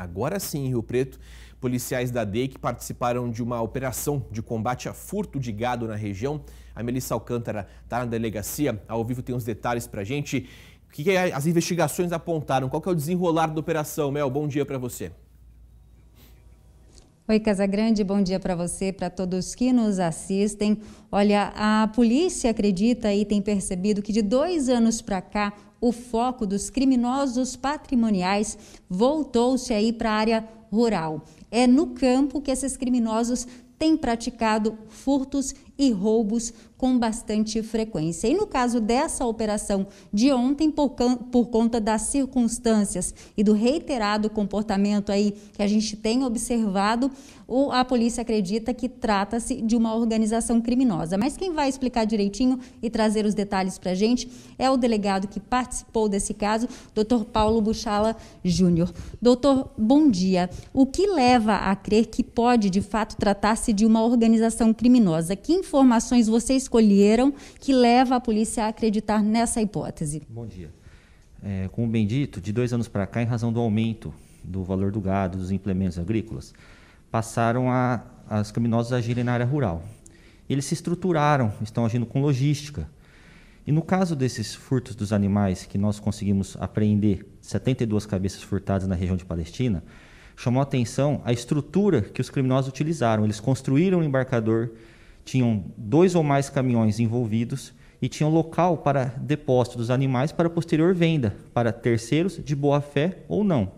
Agora sim, em Rio Preto, policiais da DEI que participaram de uma operação de combate a furto de gado na região. A Melissa Alcântara está na delegacia, ao vivo tem os detalhes para a gente. O que é? as investigações apontaram? Qual é o desenrolar da operação, Mel? Bom dia para você. Oi, Casagrande, bom dia para você, para todos que nos assistem. Olha, a polícia acredita e tem percebido que de dois anos para cá o foco dos criminosos patrimoniais voltou-se aí para a área rural. É no campo que esses criminosos têm praticado furtos e roubos com bastante frequência. E no caso dessa operação de ontem, por, por, conta das circunstâncias e do reiterado comportamento aí que a gente tem observado, o, a polícia acredita que trata-se de uma organização criminosa. Mas quem vai explicar direitinho e trazer os detalhes para a gente é o delegado que participou desse caso, Dr. Paulo Buchala Júnior. Doutor, bom dia. O que leva leva a crer que pode, de fato, tratar-se de uma organização criminosa. Que informações vocês escolheram que leva a polícia a acreditar nessa hipótese? Bom dia. É, como bem dito, de dois anos para cá, em razão do aumento do valor do gado, dos implementos agrícolas, passaram a, as criminosas a agirem na área rural. Eles se estruturaram, estão agindo com logística. E no caso desses furtos dos animais, que nós conseguimos apreender 72 cabeças furtadas na região de Palestina, chamou atenção a estrutura que os criminosos utilizaram. Eles construíram o um embarcador, tinham dois ou mais caminhões envolvidos e tinham local para depósito dos animais para posterior venda, para terceiros de boa-fé ou não.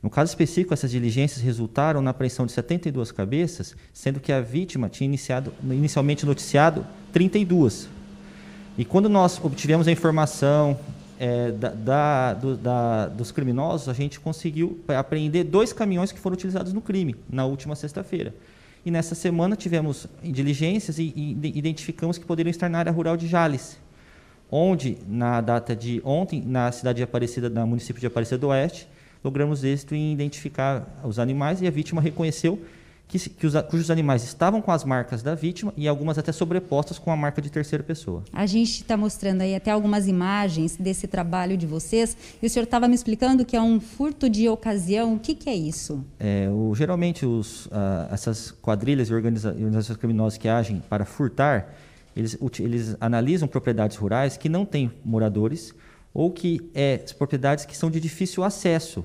No caso específico, essas diligências resultaram na apreensão de 72 cabeças, sendo que a vítima tinha iniciado, inicialmente noticiado 32. E quando nós obtivemos a informação é, da, da, do, da, dos criminosos, a gente conseguiu apreender dois caminhões que foram utilizados no crime na última sexta-feira. E nessa semana tivemos diligências e, e, identificamos que poderiam estar na área rural de Jales, onde, na data de ontem, na cidade de Aparecida, no município de Aparecida do Oeste, logramos êxito em identificar os animais e a vítima reconheceu que, que os, cujos animais estavam com as marcas da vítima e algumas até sobrepostas com a marca de terceira pessoa. A gente está mostrando aí até algumas imagens desse trabalho de vocês e o senhor estava me explicando que é um furto de ocasião. O que, que é isso? É, o, geralmente, os, uh, essas quadrilhas e organizações criminosas que agem para furtar, eles, eles analisam propriedades rurais que não têm moradores ou que é propriedades que são de difícil acesso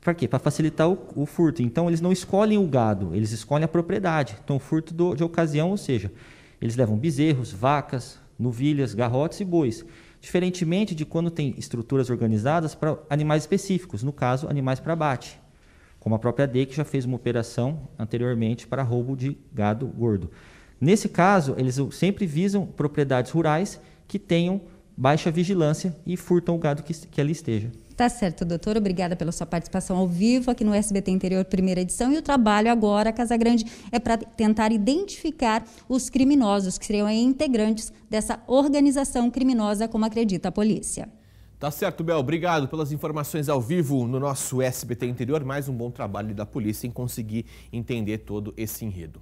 para quê? Para facilitar o, o, furto. Então, eles não escolhem o gado, eles escolhem a propriedade. Então, furto do, de ocasião, ou seja, eles levam bezerros, vacas, novilhas, garrotes e bois. Diferentemente de quando tem estruturas organizadas para animais específicos, no caso, animais para abate, como a própria que já fez uma operação anteriormente para roubo de gado gordo. Nesse caso, eles sempre visam propriedades rurais que tenham baixa vigilância e furtam o gado que, que ali esteja. Tá certo, doutor. Obrigada pela sua participação ao vivo aqui no SBT Interior, primeira edição. E o trabalho agora, Casa Grande, é para tentar identificar os criminosos que seriam integrantes dessa organização criminosa, como acredita a polícia. Tá certo, Bel. Obrigado pelas informações ao vivo no nosso SBT Interior. Mais um bom trabalho da polícia em conseguir entender todo esse enredo.